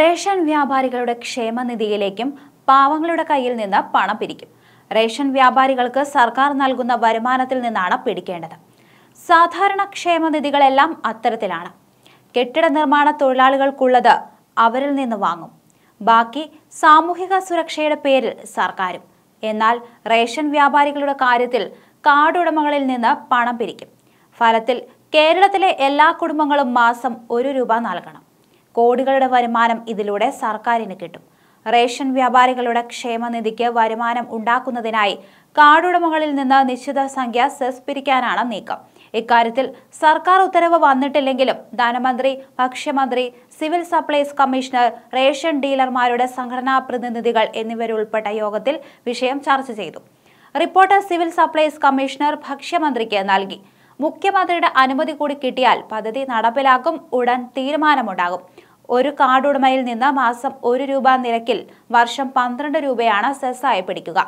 ration വ്യാപാരികളുടെ ക്ഷേമനിധിയിലേക്കും പാവങ്ങളുടെ കയ്യിൽ നിന്ന് പണം പിരിക്കും റേഷൻ വ്യാപാരികൾക്ക് സർക്കാർ നൽകുന്ന വരുമാനത്തിൽ നിന്നാണ് പിടിക്കേണ്ടത് സാധാരണ ക്ഷേമനിധികളെല്ലാം അത്തരത്തിലാണ് കെട്ടിട നിർമ്മാണ തൊഴിലാളികൾക്കുള്ളത് അവരിൽ നിന്ന് വാങ്ങും ബാക്കി സാമൂഹിക സുരക്ഷയുടെ പേരിൽ സർക്കാരും എന്നാൽ റേഷൻ വ്യാപാരികളുടെ കാര്യത്തിൽ കാർഡുടമകളിൽ നിന്ന് പണം പിരിക്കും ഫലത്തിൽ കേരളത്തിലെ എല്ലാ കുടുംബങ്ങളും മാസം ഒരു രൂപ നൽകണം കോടികളുടെ വരുമാനം ഇതിലൂടെ സർക്കാരിന് കിട്ടും റേഷൻ വ്യാപാരികളുടെ ക്ഷേമനിധിക്ക് വരുമാനം ഉണ്ടാക്കുന്നതിനായി കാർഡുടമകളിൽ നിന്ന് നിശ്ചിത സംഖ്യ സെസ് പിരിക്കാനാണ് നീക്കം ഇക്കാര്യത്തിൽ സർക്കാർ ഉത്തരവ് വന്നിട്ടില്ലെങ്കിലും ധനമന്ത്രി ഭക്ഷ്യമന്ത്രി സിവിൽ സപ്ലൈസ് കമ്മീഷണർ റേഷൻ ഡീലർമാരുടെ സംഘടനാ പ്രതിനിധികൾ എന്നിവരുൾപ്പെട്ട യോഗത്തിൽ വിഷയം ചർച്ച ചെയ്തു റിപ്പോർട്ട് സിവിൽ സപ്ലൈസ് കമ്മീഷണർ ഭക്ഷ്യമന്ത്രിക്ക് നൽകി മുഖ്യമന്ത്രിയുടെ അനുമതി കൂടി കിട്ടിയാൽ പദ്ധതി നടപ്പിലാക്കും ഉടൻ തീരുമാനമുണ്ടാകും ഒരു കാർഡുടമയിൽ നിന്ന് മാസം ഒരു രൂപ നിരക്കിൽ വർഷം പന്ത്രണ്ട് രൂപയാണ് സെസ്സായി പിടിക്കുക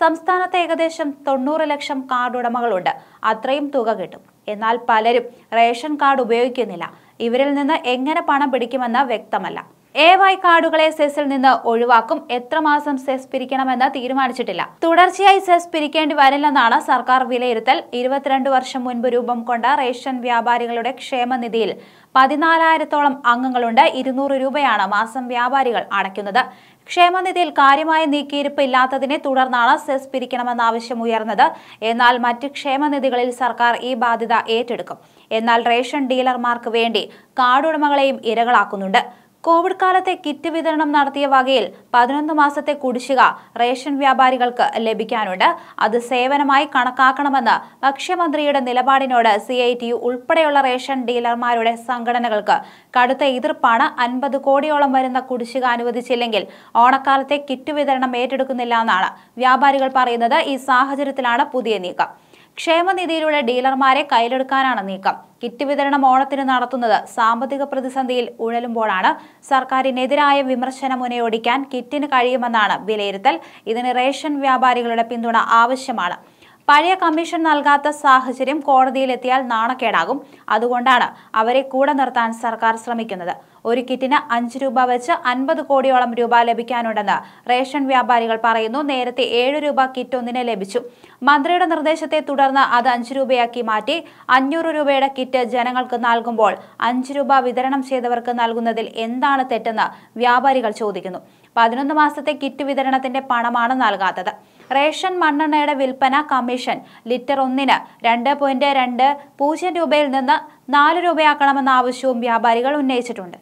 സംസ്ഥാനത്ത് ഏകദേശം തൊണ്ണൂറ് ലക്ഷം ഉടമകളുണ്ട് അത്രയും തുക കിട്ടും എന്നാൽ പലരും റേഷൻ കാർഡ് ഉപയോഗിക്കുന്നില്ല ഇവരിൽ നിന്ന് എങ്ങനെ പണം പിടിക്കുമെന്ന് വ്യക്തമല്ല വൈ കാർഡുകളെ സെസിൽ നിന്ന് ഒഴിവാക്കും എത്ര മാസം സെസ് പിരിക്കണമെന്ന് തീരുമാനിച്ചിട്ടില്ല തുടർച്ചയായി സെസ് പിരിക്കേണ്ടി വരില്ലെന്നാണ് സർക്കാർ വിലയിരുത്തൽ ഇരുപത്തിരണ്ട് വർഷം മുൻപ് രൂപം കൊണ്ട റേഷൻ വ്യാപാരികളുടെ ക്ഷേമനിധിയിൽ പതിനാലായിരത്തോളം അംഗങ്ങളുണ്ട് ഇരുന്നൂറ് രൂപയാണ് മാസം വ്യാപാരികൾ അടയ്ക്കുന്നത് ക്ഷേമനിധിയിൽ കാര്യമായ നീക്കിയിരിപ്പ് ഇല്ലാത്തതിനെ തുടർന്നാണ് സെസ് പിരിക്കണമെന്ന ആവശ്യം ഉയർന്നത് എന്നാൽ മറ്റ് ക്ഷേമനിധികളിൽ സർക്കാർ ഈ ബാധ്യത ഏറ്റെടുക്കും എന്നാൽ റേഷൻ ഡീലർമാർക്ക് വേണ്ടി കാർഡുടമകളെയും ഇരകളാക്കുന്നുണ്ട് കോവിഡ് കാലത്തെ കിറ്റ് വിതരണം നടത്തിയ വകയിൽ പതിനൊന്ന് മാസത്തെ കുടിശ്ശിക റേഷൻ വ്യാപാരികൾക്ക് ലഭിക്കാനുണ്ട് അത് സേവനമായി കണക്കാക്കണമെന്ന് ഭക്ഷ്യമന്ത്രിയുടെ നിലപാടിനോട് സി ഐ ടി യു ഉൾപ്പെടെയുള്ള റേഷൻ ഡീലർമാരുടെ സംഘടനകൾക്ക് കടുത്ത എതിർപ്പാണ് അൻപത് കോടിയോളം വരുന്ന കുടിശ്ശിക അനുവദിച്ചില്ലെങ്കിൽ ഓണക്കാലത്തെ കിറ്റ് വിതരണം ഏറ്റെടുക്കുന്നില്ല എന്നാണ് വ്യാപാരികൾ പറയുന്നത് ഈ സാഹചര്യത്തിലാണ് പുതിയ നീക്കം ക്ഷേമനിധിയിലൂടെ ഡീലർമാരെ കയ്യിലെടുക്കാനാണ് നീക്കം കിറ്റ് വിതരണം ഓണത്തിന് നടത്തുന്നത് സാമ്പത്തിക പ്രതിസന്ധിയിൽ ഉഴലുമ്പോഴാണ് സർക്കാരിനെതിരായ വിമർശനം മുനയൊടിക്കാൻ കിറ്റിന് കഴിയുമെന്നാണ് വിലയിരുത്തൽ ഇതിന് റേഷൻ വ്യാപാരികളുടെ പിന്തുണ ആവശ്യമാണ് പഴയ കമ്മീഷൻ നൽകാത്ത സാഹചര്യം കോടതിയിലെത്തിയാൽ നാണക്കേടാകും അതുകൊണ്ടാണ് അവരെ കൂടെ നിർത്താൻ സർക്കാർ ശ്രമിക്കുന്നത് ഒരു കിറ്റിന് അഞ്ച് രൂപ വെച്ച് അൻപത് കോടിയോളം രൂപ ലഭിക്കാനുണ്ടെന്ന് റേഷൻ വ്യാപാരികൾ പറയുന്നു നേരത്തെ ഏഴ് രൂപ കിറ്റ് ഒന്നിന് ലഭിച്ചു മന്ത്രിയുടെ നിർദ്ദേശത്തെ തുടർന്ന് അത് അഞ്ച് രൂപയാക്കി മാറ്റി അഞ്ഞൂറ് രൂപയുടെ കിറ്റ് ജനങ്ങൾക്ക് നൽകുമ്പോൾ അഞ്ച് രൂപ വിതരണം ചെയ്തവർക്ക് നൽകുന്നതിൽ എന്താണ് തെറ്റെന്ന് വ്യാപാരികൾ ചോദിക്കുന്നു പതിനൊന്ന് മാസത്തെ കിറ്റ് വിതരണത്തിന്റെ പണമാണ് നൽകാത്തത് റേഷൻ മണ്ണെണ്ണയുടെ വിൽപ്പന കമ്മീഷൻ ലിറ്റർ ഒന്നിന് രണ്ട് പോയിന്റ് രണ്ട് പൂജ്യം രൂപയിൽ നിന്ന് നാല് രൂപയാക്കണമെന്ന ആവശ്യവും വ്യാപാരികൾ ഉന്നയിച്ചിട്ടുണ്ട്